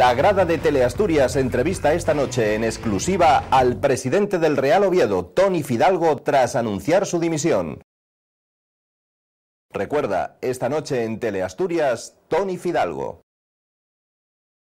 La grada de Teleasturias entrevista esta noche en exclusiva al presidente del Real Oviedo, Tony Fidalgo, tras anunciar su dimisión. Recuerda, esta noche en Teleasturias, Tony Fidalgo.